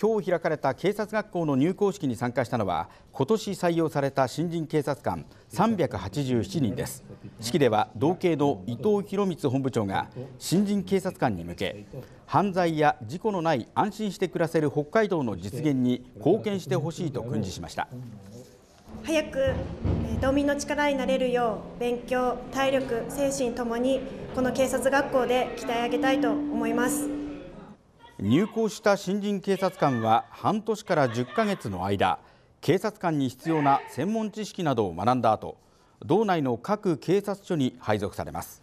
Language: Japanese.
今日開かれた警察学校の入校式に参加したのは今年採用された新人警察官387人です式では道警の伊藤博光本部長が新人警察官に向け犯罪や事故のない安心して暮らせる北海道の実現に貢献してほしいと訓示しました早く道民の力になれるよう勉強体力精神ともにこの警察学校で鍛え上げたいと思います入校した新人警察官は半年から10ヶ月の間警察官に必要な専門知識などを学んだ後道内の各警察署に配属されます